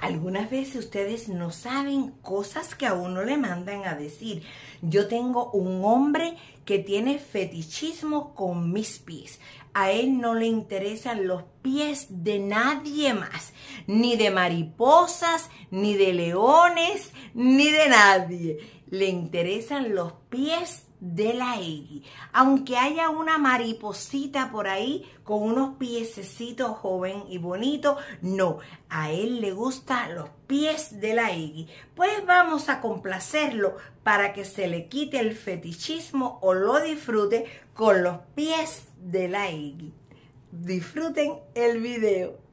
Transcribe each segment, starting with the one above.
Algunas veces ustedes no saben cosas que a uno le mandan a decir. Yo tengo un hombre que tiene fetichismo con mis pies. A él no le interesan los pies de nadie más, ni de mariposas, ni de leones, ni de nadie. Le interesan los pies de la EGI. Aunque haya una mariposita por ahí con unos piececitos joven y bonito, no, a él le gustan los pies de la EGI. Pues vamos a complacerlo para que se le quite el fetichismo o lo disfrute con los pies de la EGI. Disfruten el video.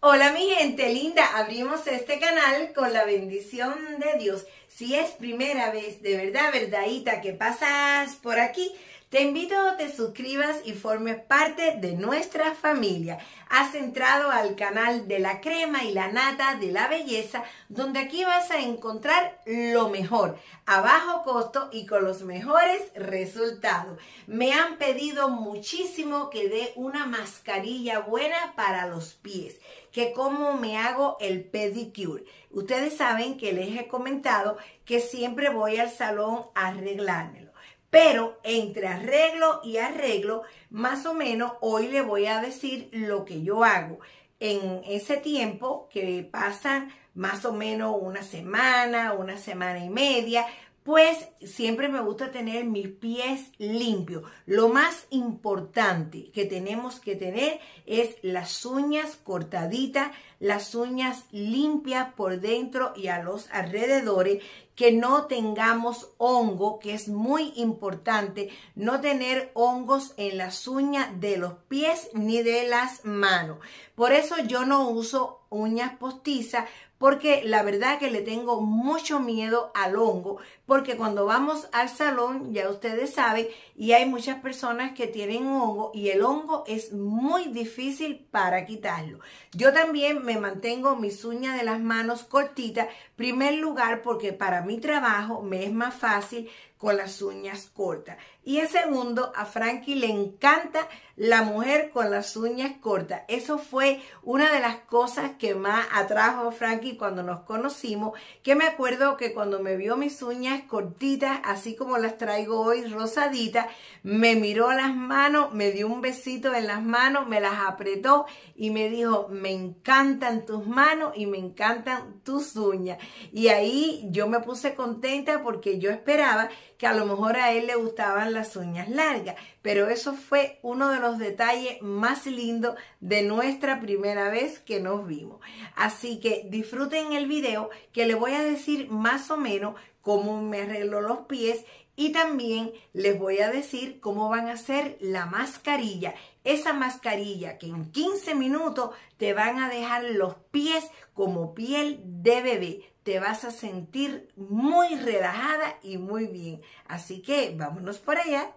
Hola mi gente linda, abrimos este canal con la bendición de Dios. Si es primera vez, de verdad, verdadita, que pasas por aquí, te invito a que te suscribas y formes parte de nuestra familia. Has entrado al canal de la crema y la nata de la belleza, donde aquí vas a encontrar lo mejor, a bajo costo y con los mejores resultados. Me han pedido muchísimo que dé una mascarilla buena para los pies que cómo me hago el pedicure. Ustedes saben que les he comentado que siempre voy al salón a arreglármelo. Pero entre arreglo y arreglo, más o menos hoy le voy a decir lo que yo hago. En ese tiempo que pasan más o menos una semana, una semana y media, pues siempre me gusta tener mis pies limpios. Lo más importante que tenemos que tener es las uñas cortaditas, las uñas limpias por dentro y a los alrededores, que no tengamos hongo, que es muy importante no tener hongos en las uñas de los pies ni de las manos. Por eso yo no uso uñas postizas porque la verdad que le tengo mucho miedo al hongo, porque cuando vamos al salón, ya ustedes saben, y hay muchas personas que tienen hongo y el hongo es muy difícil para quitarlo. Yo también me mantengo mis uñas de las manos cortitas, primer lugar porque para mi trabajo me es más fácil con las uñas cortas. Y en segundo, a Frankie le encanta la mujer con las uñas cortas. Eso fue una de las cosas que más atrajo a Frankie cuando nos conocimos, que me acuerdo que cuando me vio mis uñas cortitas, así como las traigo hoy rosaditas, me miró las manos, me dio un besito en las manos, me las apretó y me dijo, me encantan tus manos y me encantan tus uñas. Y ahí yo me puse contenta porque yo esperaba que a lo mejor a él le gustaban las uñas largas, pero eso fue uno de los detalles más lindos de nuestra primera vez que nos vimos. Así que disfruten el video que le voy a decir más o menos cómo me arreglo los pies y también les voy a decir cómo van a hacer la mascarilla. Esa mascarilla que en 15 minutos te van a dejar los pies como piel de bebé te vas a sentir muy relajada y muy bien. Así que vámonos por allá.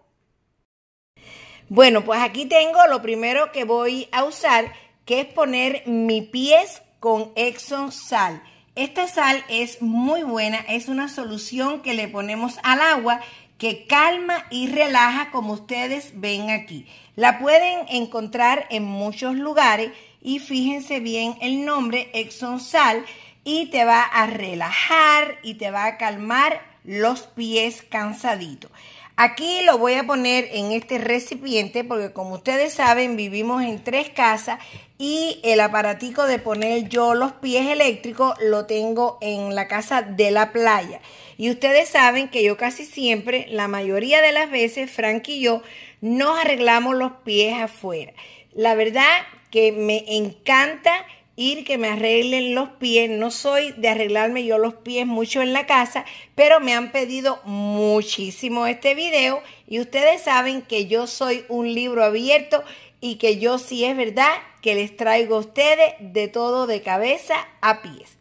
Bueno, pues aquí tengo lo primero que voy a usar, que es poner mi pies con Exxon Sal. Esta sal es muy buena, es una solución que le ponemos al agua que calma y relaja como ustedes ven aquí. La pueden encontrar en muchos lugares y fíjense bien el nombre Exxon Sal y te va a relajar y te va a calmar los pies cansaditos. Aquí lo voy a poner en este recipiente porque como ustedes saben vivimos en tres casas y el aparatico de poner yo los pies eléctricos lo tengo en la casa de la playa. Y ustedes saben que yo casi siempre, la mayoría de las veces, Frank y yo nos arreglamos los pies afuera. La verdad que me encanta ir que me arreglen los pies. No soy de arreglarme yo los pies mucho en la casa, pero me han pedido muchísimo este video y ustedes saben que yo soy un libro abierto y que yo sí es verdad que les traigo a ustedes de todo de cabeza a pies.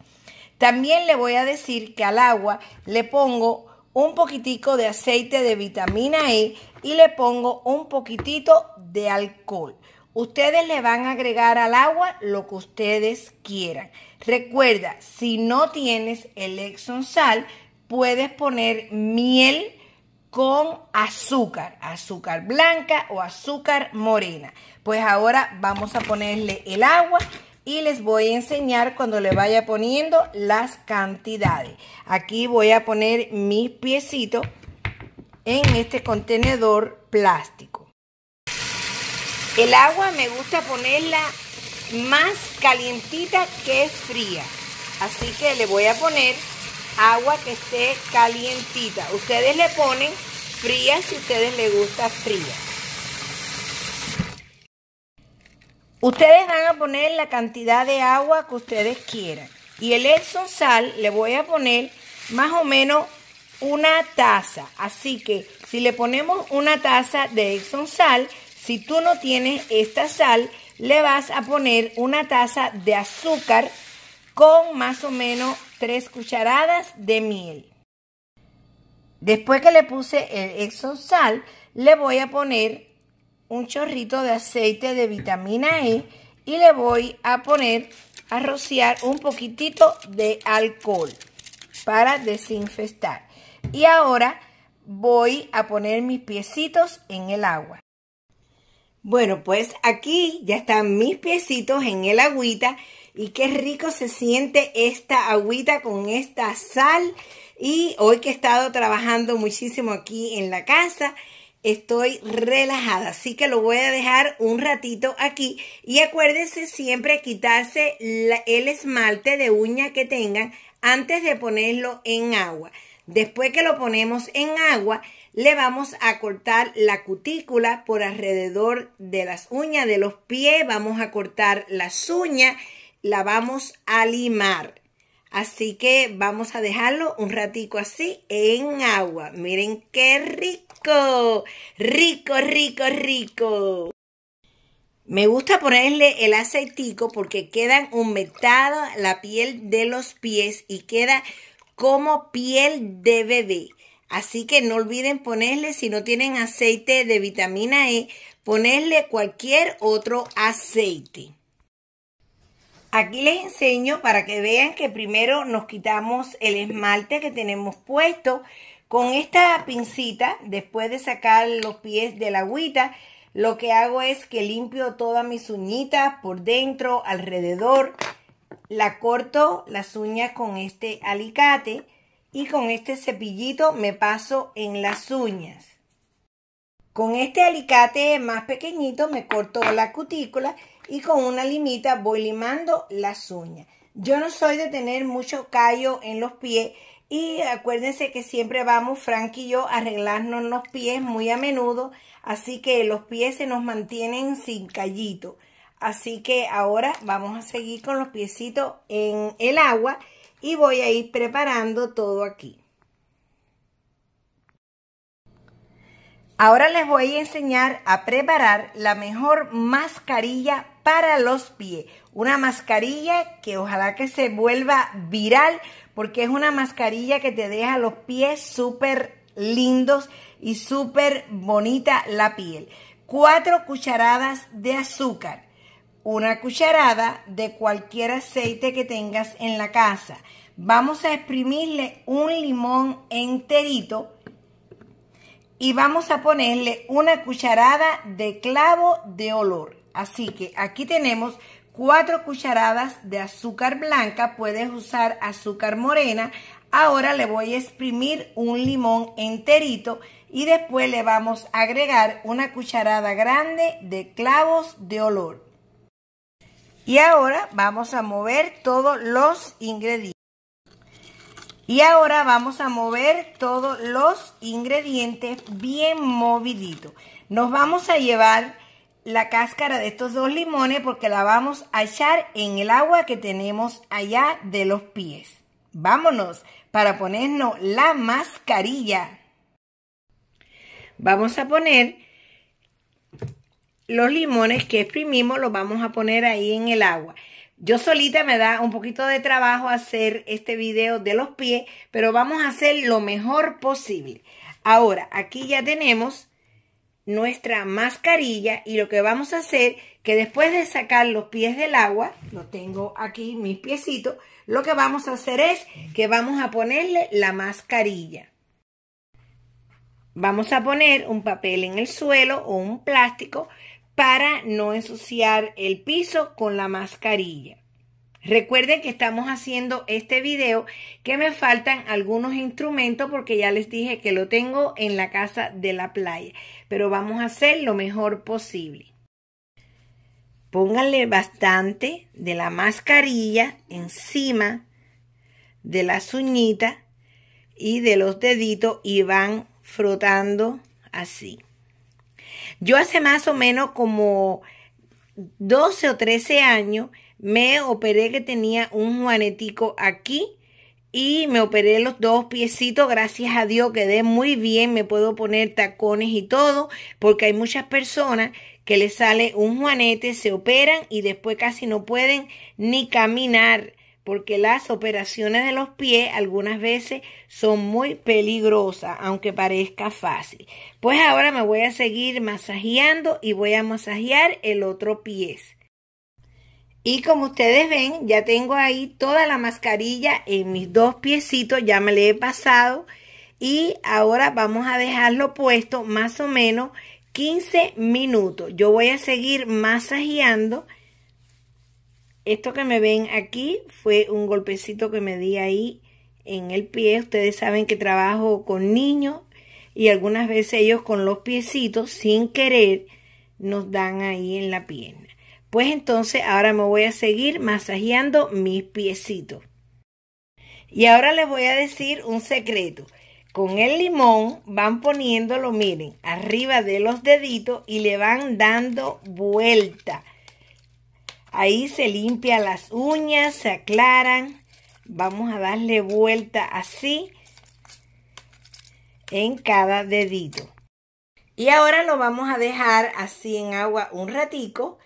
También le voy a decir que al agua le pongo un poquitico de aceite de vitamina E y le pongo un poquitito de alcohol. Ustedes le van a agregar al agua lo que ustedes quieran. Recuerda, si no tienes el Exxon sal, puedes poner miel con azúcar, azúcar blanca o azúcar morena. Pues ahora vamos a ponerle el agua y les voy a enseñar cuando le vaya poniendo las cantidades. Aquí voy a poner mis piecitos en este contenedor plástico. El agua me gusta ponerla más calientita que fría. Así que le voy a poner agua que esté calientita. Ustedes le ponen fría si ustedes les gusta fría. Ustedes van a poner la cantidad de agua que ustedes quieran. Y el exxon sal le voy a poner más o menos una taza. Así que si le ponemos una taza de exxon sal, si tú no tienes esta sal, le vas a poner una taza de azúcar con más o menos 3 cucharadas de miel. Después que le puse el Exxon sal, le voy a poner un chorrito de aceite de vitamina E y le voy a poner a rociar un poquitito de alcohol para desinfestar. Y ahora voy a poner mis piecitos en el agua. Bueno, pues aquí ya están mis piecitos en el agüita y qué rico se siente esta agüita con esta sal. Y hoy que he estado trabajando muchísimo aquí en la casa, estoy relajada. Así que lo voy a dejar un ratito aquí. Y acuérdense siempre quitarse el esmalte de uña que tengan antes de ponerlo en agua. Después que lo ponemos en agua, le vamos a cortar la cutícula por alrededor de las uñas de los pies, vamos a cortar las uñas, la vamos a limar. Así que vamos a dejarlo un ratico así en agua. Miren qué rico, rico, rico, rico. Me gusta ponerle el aceitico porque queda humectada la piel de los pies y queda como piel de bebé. Así que no olviden ponerle, si no tienen aceite de vitamina E, ponerle cualquier otro aceite. Aquí les enseño para que vean que primero nos quitamos el esmalte que tenemos puesto. Con esta pincita, después de sacar los pies de la agüita, lo que hago es que limpio todas mis uñitas por dentro, alrededor. La corto las uñas con este alicate y con este cepillito me paso en las uñas. Con este alicate más pequeñito me corto la cutícula y con una limita voy limando las uñas. Yo no soy de tener mucho callo en los pies y acuérdense que siempre vamos, Frank y yo, a arreglarnos los pies muy a menudo, así que los pies se nos mantienen sin callito. Así que ahora vamos a seguir con los piecitos en el agua y voy a ir preparando todo aquí. Ahora les voy a enseñar a preparar la mejor mascarilla para los pies. Una mascarilla que ojalá que se vuelva viral porque es una mascarilla que te deja los pies súper lindos y súper bonita la piel. Cuatro cucharadas de azúcar, una cucharada de cualquier aceite que tengas en la casa. Vamos a exprimirle un limón enterito y vamos a ponerle una cucharada de clavo de olor. Así que aquí tenemos cuatro cucharadas de azúcar blanca, puedes usar azúcar morena. Ahora le voy a exprimir un limón enterito y después le vamos a agregar una cucharada grande de clavos de olor. Y ahora vamos a mover todos los ingredientes. Y ahora vamos a mover todos los ingredientes bien moviditos. Nos vamos a llevar la cáscara de estos dos limones porque la vamos a echar en el agua que tenemos allá de los pies. Vámonos para ponernos la mascarilla. Vamos a poner los limones que exprimimos los vamos a poner ahí en el agua. Yo solita me da un poquito de trabajo hacer este video de los pies, pero vamos a hacer lo mejor posible. Ahora, aquí ya tenemos nuestra mascarilla y lo que vamos a hacer que después de sacar los pies del agua, lo tengo aquí mis piecitos, lo que vamos a hacer es que vamos a ponerle la mascarilla. Vamos a poner un papel en el suelo o un plástico para no ensuciar el piso con la mascarilla. Recuerden que estamos haciendo este video que me faltan algunos instrumentos porque ya les dije que lo tengo en la casa de la playa, pero vamos a hacer lo mejor posible. Pónganle bastante de la mascarilla encima de las uñitas y de los deditos y van frotando así. Yo hace más o menos como 12 o 13 años me operé que tenía un juanetico aquí y me operé los dos piecitos, gracias a Dios quedé muy bien, me puedo poner tacones y todo, porque hay muchas personas que les sale un juanete, se operan y después casi no pueden ni caminar porque las operaciones de los pies algunas veces son muy peligrosas, aunque parezca fácil. Pues ahora me voy a seguir masajeando y voy a masajear el otro pie. Y como ustedes ven, ya tengo ahí toda la mascarilla en mis dos piecitos, ya me le he pasado. Y ahora vamos a dejarlo puesto más o menos 15 minutos. Yo voy a seguir masajeando esto que me ven aquí fue un golpecito que me di ahí en el pie. Ustedes saben que trabajo con niños y algunas veces ellos con los piecitos sin querer nos dan ahí en la pierna. Pues entonces ahora me voy a seguir masajeando mis piecitos. Y ahora les voy a decir un secreto. Con el limón van poniéndolo, miren, arriba de los deditos y le van dando vuelta Ahí se limpia las uñas, se aclaran. Vamos a darle vuelta así en cada dedito. Y ahora lo vamos a dejar así en agua un ratico.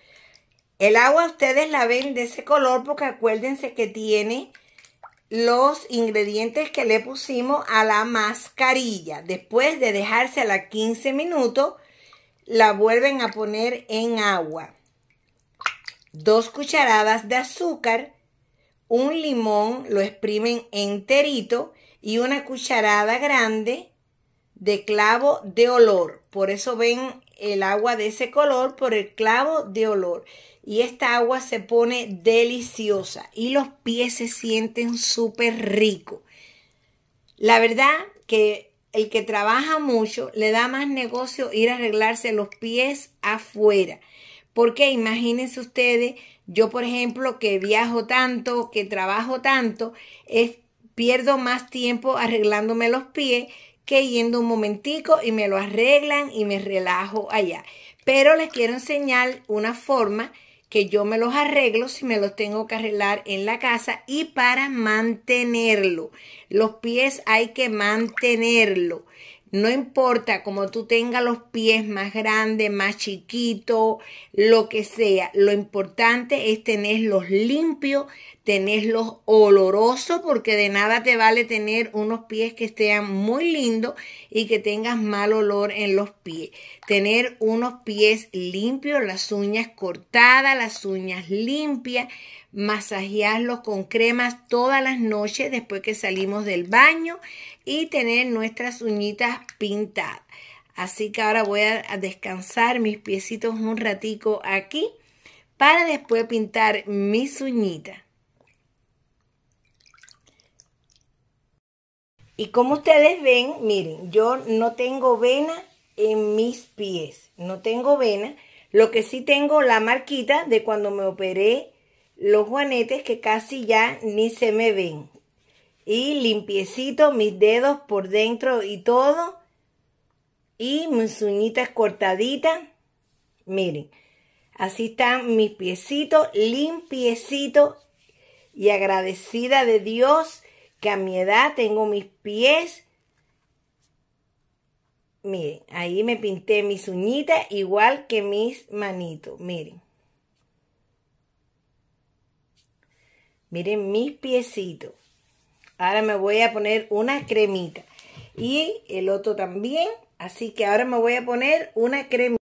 El agua ustedes la ven de ese color porque acuérdense que tiene los ingredientes que le pusimos a la mascarilla. Después de dejarse a dejársela 15 minutos, la vuelven a poner en agua dos cucharadas de azúcar, un limón, lo exprimen enterito y una cucharada grande de clavo de olor. Por eso ven el agua de ese color por el clavo de olor. Y esta agua se pone deliciosa y los pies se sienten súper ricos. La verdad que el que trabaja mucho le da más negocio ir a arreglarse los pies afuera. Porque imagínense ustedes, yo por ejemplo que viajo tanto, que trabajo tanto, pierdo más tiempo arreglándome los pies que yendo un momentico y me lo arreglan y me relajo allá. Pero les quiero enseñar una forma que yo me los arreglo si me los tengo que arreglar en la casa y para mantenerlo. Los pies hay que mantenerlo. No importa como tú tengas los pies más grandes, más chiquitos, lo que sea. Lo importante es tenerlos limpios, tenerlos olorosos, porque de nada te vale tener unos pies que estén muy lindos y que tengas mal olor en los pies. Tener unos pies limpios, las uñas cortadas, las uñas limpias masajearlos con cremas todas las noches después que salimos del baño y tener nuestras uñitas pintadas. Así que ahora voy a descansar mis piecitos un ratico aquí para después pintar mis uñitas. Y como ustedes ven, miren, yo no tengo vena en mis pies, no tengo vena. Lo que sí tengo la marquita de cuando me operé los guanetes que casi ya ni se me ven. Y limpiecito mis dedos por dentro y todo. Y mis uñitas cortaditas. Miren, así están mis piecitos limpiecitos y agradecida de Dios que a mi edad tengo mis pies. Miren, ahí me pinté mis uñitas igual que mis manitos. Miren. Miren mis piecitos. Ahora me voy a poner una cremita. Y el otro también. Así que ahora me voy a poner una cremita.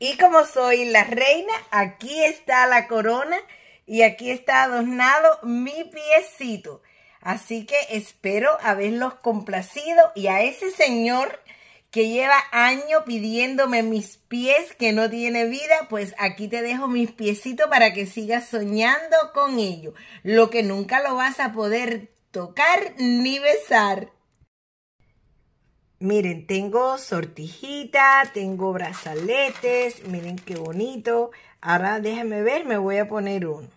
Y como soy la reina, aquí está la corona y aquí está adornado mi piecito. Así que espero haberlos complacido y a ese señor que lleva año pidiéndome mis pies, que no tiene vida, pues aquí te dejo mis piecitos para que sigas soñando con ello, lo que nunca lo vas a poder tocar ni besar. Miren, tengo sortijita, tengo brazaletes, miren qué bonito. Ahora déjenme ver, me voy a poner uno.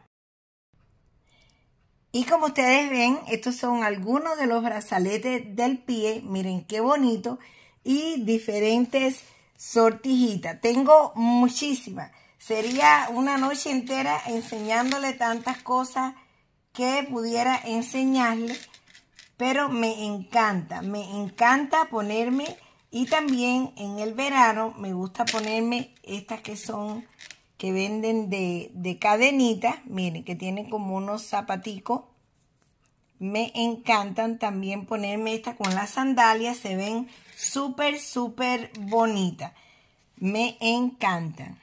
Y como ustedes ven, estos son algunos de los brazaletes del pie, miren qué bonito y diferentes sortijitas. Tengo muchísimas. Sería una noche entera enseñándole tantas cosas que pudiera enseñarle, pero me encanta, me encanta ponerme y también en el verano me gusta ponerme estas que son, que venden de, de cadenita, miren, que tienen como unos zapaticos me encantan también ponerme esta con las sandalias. Se ven súper, súper bonitas. Me encantan.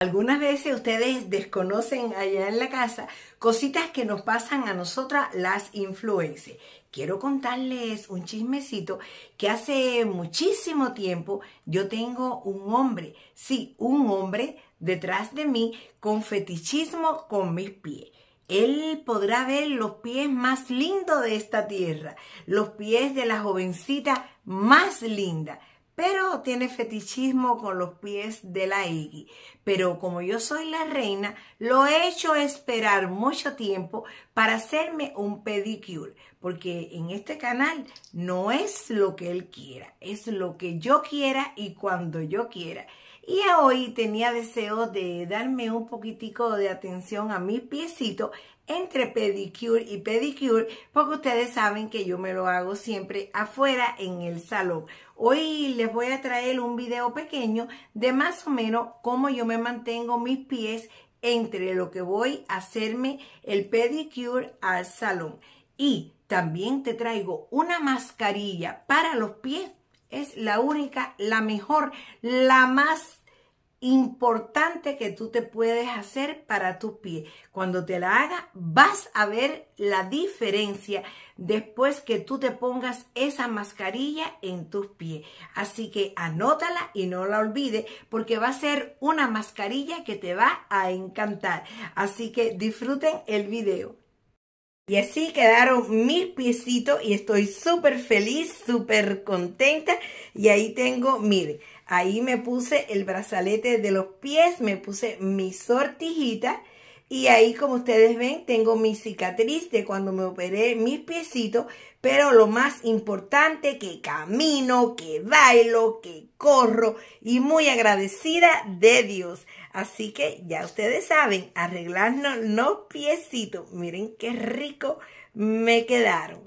Algunas veces ustedes desconocen allá en la casa cositas que nos pasan a nosotras las influencias. Quiero contarles un chismecito que hace muchísimo tiempo yo tengo un hombre, sí, un hombre detrás de mí con fetichismo con mis pies. Él podrá ver los pies más lindos de esta tierra, los pies de la jovencita más linda, pero tiene fetichismo con los pies de la Iggy. Pero como yo soy la reina, lo he hecho esperar mucho tiempo para hacerme un pedicure, porque en este canal no es lo que él quiera, es lo que yo quiera y cuando yo quiera. Y hoy tenía deseo de darme un poquitico de atención a mis piecitos entre pedicure y pedicure, porque ustedes saben que yo me lo hago siempre afuera en el salón. Hoy les voy a traer un video pequeño de más o menos cómo yo me mantengo mis pies entre lo que voy a hacerme el pedicure al salón. Y también te traigo una mascarilla para los pies es la única, la mejor, la más importante que tú te puedes hacer para tus pies. Cuando te la hagas, vas a ver la diferencia después que tú te pongas esa mascarilla en tus pies. Así que anótala y no la olvides porque va a ser una mascarilla que te va a encantar. Así que disfruten el video. Y así quedaron mis piecitos y estoy súper feliz, súper contenta. Y ahí tengo, miren, ahí me puse el brazalete de los pies, me puse mi sortijita. Y ahí, como ustedes ven, tengo mi cicatriz de cuando me operé mis piecitos. Pero lo más importante, que camino, que bailo, que corro. Y muy agradecida de Dios. Así que ya ustedes saben, arreglarnos los piecitos. Miren qué rico me quedaron.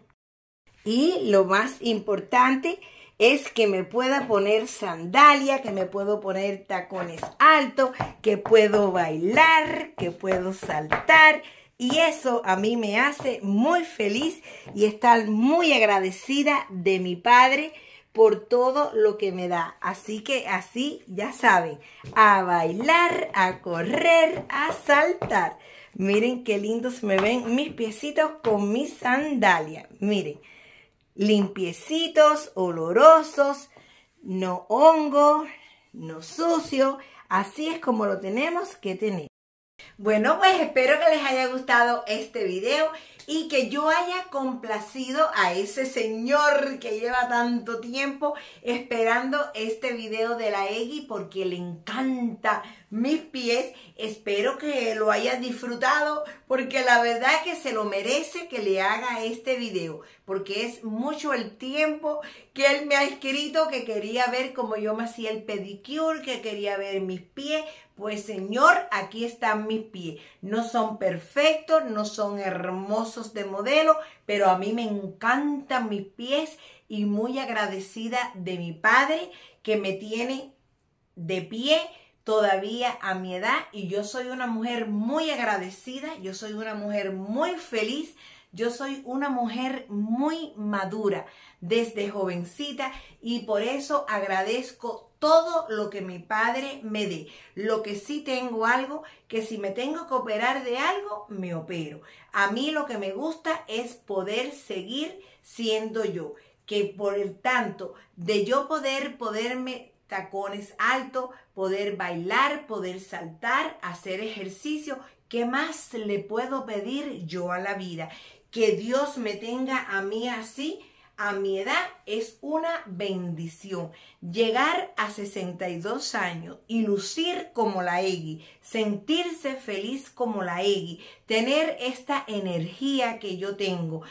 Y lo más importante es que me pueda poner sandalia, que me puedo poner tacones altos, que puedo bailar, que puedo saltar. Y eso a mí me hace muy feliz y estar muy agradecida de mi padre por todo lo que me da. Así que así ya saben, a bailar, a correr, a saltar. Miren qué lindos me ven mis piecitos con mis sandalias. Miren, limpiecitos, olorosos, no hongo, no sucio. Así es como lo tenemos que tener. Bueno, pues espero que les haya gustado este video y que yo haya complacido a ese señor que lleva tanto tiempo esperando este video de la Eggy porque le encanta mis pies. Espero que lo hayas disfrutado porque la verdad es que se lo merece que le haga este video porque es mucho el tiempo que él me ha escrito que quería ver cómo yo me hacía el pedicure, que quería ver mis pies. Pues señor, aquí están mis pies. No son perfectos, no son hermosos de modelo, pero a mí me encantan mis pies y muy agradecida de mi padre que me tiene de pie todavía a mi edad y yo soy una mujer muy agradecida, yo soy una mujer muy feliz, yo soy una mujer muy madura desde jovencita y por eso agradezco todo lo que mi padre me dé. Lo que sí tengo algo, que si me tengo que operar de algo, me opero. A mí lo que me gusta es poder seguir siendo yo. Que por el tanto de yo poder, poderme tacones altos, poder bailar, poder saltar, hacer ejercicio. ¿Qué más le puedo pedir yo a la vida? Que Dios me tenga a mí así, a mi edad, es una bendición. Llegar a 62 años y lucir como la Eggy, sentirse feliz como la Eggy, tener esta energía que yo tengo,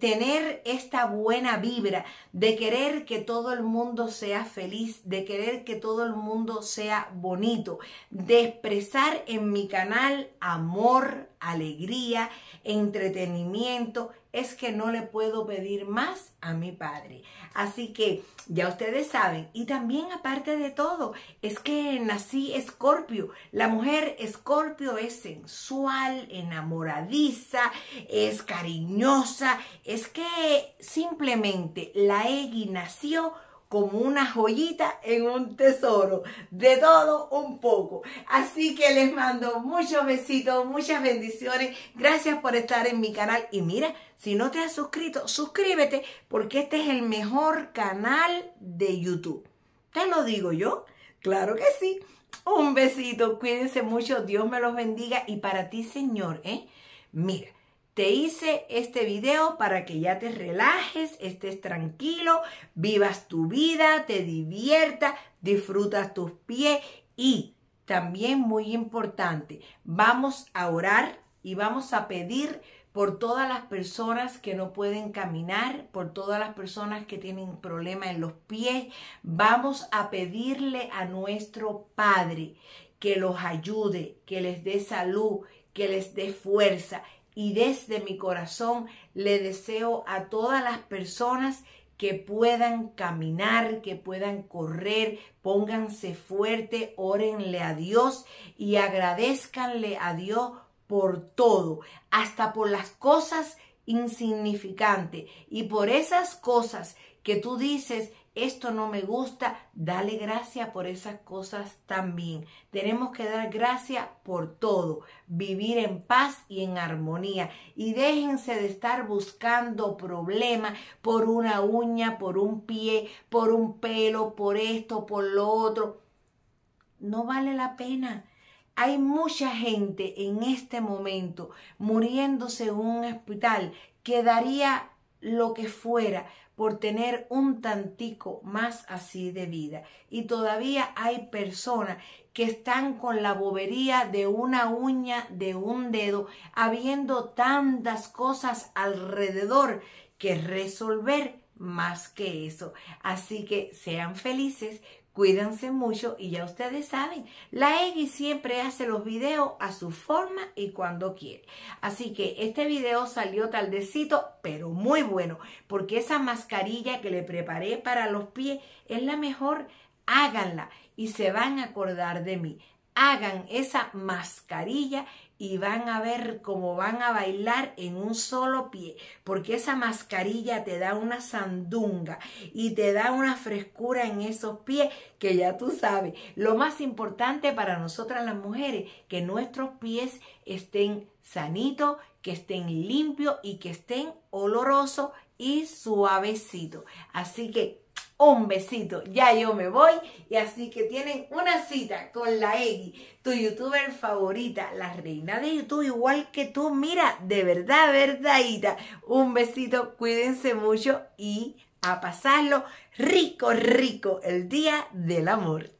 tener esta buena vibra de querer que todo el mundo sea feliz, de querer que todo el mundo sea bonito, de expresar en mi canal amor, alegría, entretenimiento, es que no le puedo pedir más a mi padre. Así que ya ustedes saben, y también aparte de todo, es que nací Escorpio, la mujer escorpio es sensual, enamoradiza, es cariñosa, es que simplemente la Egi nació como una joyita en un tesoro, de todo un poco. Así que les mando muchos besitos, muchas bendiciones. Gracias por estar en mi canal. Y mira, si no te has suscrito, suscríbete porque este es el mejor canal de YouTube. ¿Te lo digo yo? Claro que sí. Un besito, cuídense mucho, Dios me los bendiga y para ti, Señor, ¿eh? Mira, te hice este video para que ya te relajes, estés tranquilo, vivas tu vida, te diviertas, disfrutas tus pies y también muy importante, vamos a orar y vamos a pedir por todas las personas que no pueden caminar, por todas las personas que tienen problemas en los pies. Vamos a pedirle a nuestro Padre que los ayude, que les dé salud, que les dé fuerza. Y desde mi corazón le deseo a todas las personas que puedan caminar, que puedan correr, pónganse fuerte, órenle a Dios y agradezcanle a Dios por todo, hasta por las cosas insignificantes y por esas cosas que tú dices, esto no me gusta, dale gracia por esas cosas también. Tenemos que dar gracia por todo, vivir en paz y en armonía. Y déjense de estar buscando problemas por una uña, por un pie, por un pelo, por esto, por lo otro. No vale la pena hay mucha gente en este momento muriéndose en un hospital que daría lo que fuera por tener un tantico más así de vida. Y todavía hay personas que están con la bobería de una uña, de un dedo, habiendo tantas cosas alrededor que resolver más que eso. Así que sean felices, Cuídense mucho y ya ustedes saben, la Eggy siempre hace los videos a su forma y cuando quiere. Así que este video salió taldecito, pero muy bueno, porque esa mascarilla que le preparé para los pies es la mejor. Háganla y se van a acordar de mí. Hagan esa mascarilla y van a ver cómo van a bailar en un solo pie, porque esa mascarilla te da una sandunga y te da una frescura en esos pies que ya tú sabes. Lo más importante para nosotras las mujeres, que nuestros pies estén sanitos, que estén limpios y que estén olorosos y suavecitos. Así que un besito. Ya yo me voy y así que tienen una cita con la Eggy, tu youtuber favorita, la reina de YouTube, igual que tú. Mira, de verdad, verdadita. Un besito, cuídense mucho y a pasarlo rico, rico el día del amor.